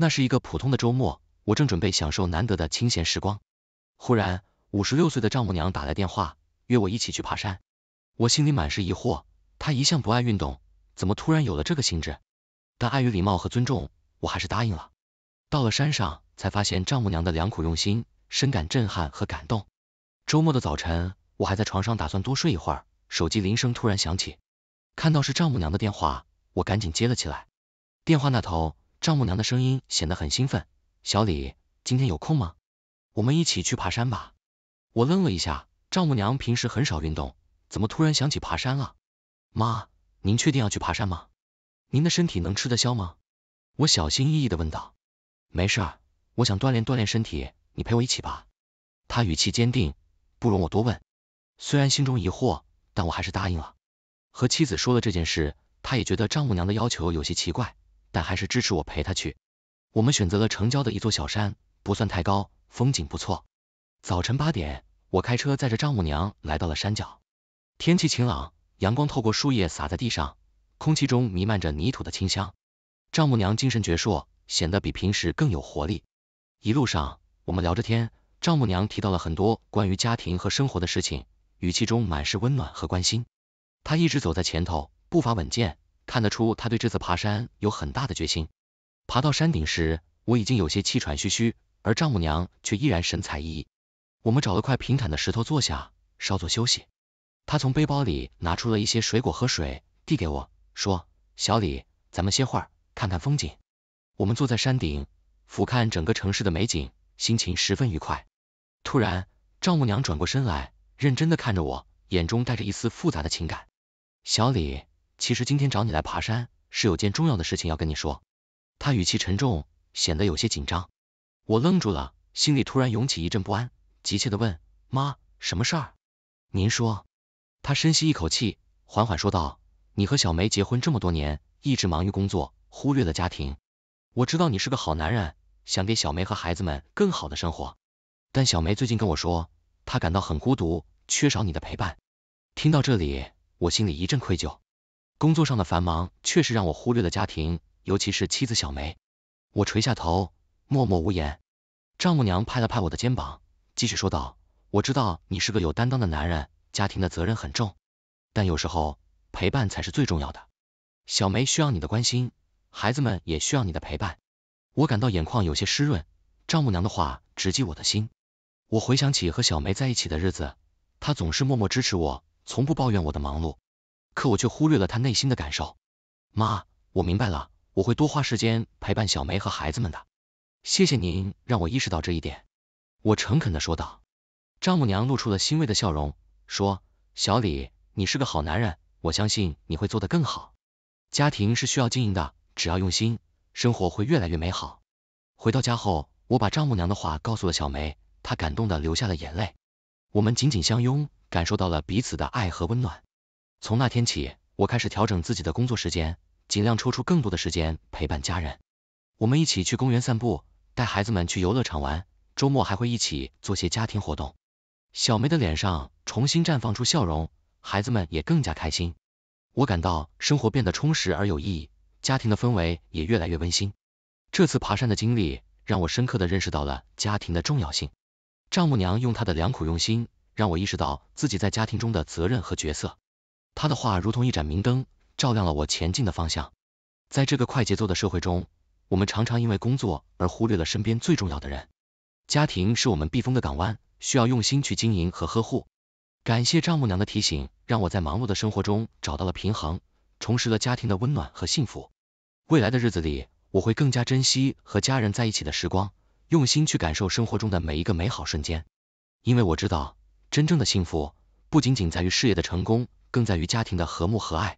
那是一个普通的周末，我正准备享受难得的清闲时光，忽然，五十六岁的丈母娘打来电话，约我一起去爬山。我心里满是疑惑，她一向不爱运动，怎么突然有了这个兴致？但碍于礼貌和尊重，我还是答应了。到了山上，才发现丈母娘的良苦用心，深感震撼和感动。周末的早晨，我还在床上打算多睡一会儿，手机铃声突然响起，看到是丈母娘的电话，我赶紧接了起来。电话那头。丈母娘的声音显得很兴奋，小李，今天有空吗？我们一起去爬山吧。我愣了一下，丈母娘平时很少运动，怎么突然想起爬山了？妈，您确定要去爬山吗？您的身体能吃得消吗？我小心翼翼的问道。没事，儿，我想锻炼锻炼身体，你陪我一起吧。她语气坚定，不容我多问。虽然心中疑惑，但我还是答应了。和妻子说了这件事，她也觉得丈母娘的要求有些奇怪。但还是支持我陪她去。我们选择了城郊的一座小山，不算太高，风景不错。早晨八点，我开车载着丈母娘来到了山脚。天气晴朗，阳光透过树叶洒在地上，空气中弥漫着泥土的清香。丈母娘精神矍铄，显得比平时更有活力。一路上，我们聊着天，丈母娘提到了很多关于家庭和生活的事情，语气中满是温暖和关心。她一直走在前头，步伐稳健。看得出他对这次爬山有很大的决心。爬到山顶时，我已经有些气喘吁吁，而丈母娘却依然神采奕奕。我们找了块平坦的石头坐下，稍作休息。她从背包里拿出了一些水果和水，递给我，说：“小李，咱们歇会儿，看看风景。”我们坐在山顶，俯瞰整个城市的美景，心情十分愉快。突然，丈母娘转过身来，认真的看着我，眼中带着一丝复杂的情感。小李。其实今天找你来爬山是有件重要的事情要跟你说，他语气沉重，显得有些紧张。我愣住了，心里突然涌起一阵不安，急切的问妈，什么事儿？您说。他深吸一口气，缓缓说道，你和小梅结婚这么多年，一直忙于工作，忽略了家庭。我知道你是个好男人，想给小梅和孩子们更好的生活。但小梅最近跟我说，她感到很孤独，缺少你的陪伴。听到这里，我心里一阵愧疚。工作上的繁忙确实让我忽略了家庭，尤其是妻子小梅。我垂下头，默默无言。丈母娘拍了拍我的肩膀，继续说道：“我知道你是个有担当的男人，家庭的责任很重，但有时候陪伴才是最重要的。小梅需要你的关心，孩子们也需要你的陪伴。”我感到眼眶有些湿润，丈母娘的话直击我的心。我回想起和小梅在一起的日子，她总是默默支持我，从不抱怨我的忙碌。可我却忽略了她内心的感受，妈，我明白了，我会多花时间陪伴小梅和孩子们的，谢谢您让我意识到这一点，我诚恳的说道。丈母娘露出了欣慰的笑容，说，小李，你是个好男人，我相信你会做得更好，家庭是需要经营的，只要用心，生活会越来越美好。回到家后，我把丈母娘的话告诉了小梅，她感动的流下了眼泪，我们紧紧相拥，感受到了彼此的爱和温暖。从那天起，我开始调整自己的工作时间，尽量抽出更多的时间陪伴家人。我们一起去公园散步，带孩子们去游乐场玩，周末还会一起做些家庭活动。小梅的脸上重新绽放出笑容，孩子们也更加开心。我感到生活变得充实而有意义，家庭的氛围也越来越温馨。这次爬山的经历让我深刻的认识到了家庭的重要性。丈母娘用她的良苦用心，让我意识到自己在家庭中的责任和角色。他的话如同一盏明灯，照亮了我前进的方向。在这个快节奏的社会中，我们常常因为工作而忽略了身边最重要的人。家庭是我们避风的港湾，需要用心去经营和呵护。感谢丈母娘的提醒，让我在忙碌的生活中找到了平衡，重拾了家庭的温暖和幸福。未来的日子里，我会更加珍惜和家人在一起的时光，用心去感受生活中的每一个美好瞬间。因为我知道，真正的幸福不仅仅在于事业的成功。更在于家庭的和睦和爱。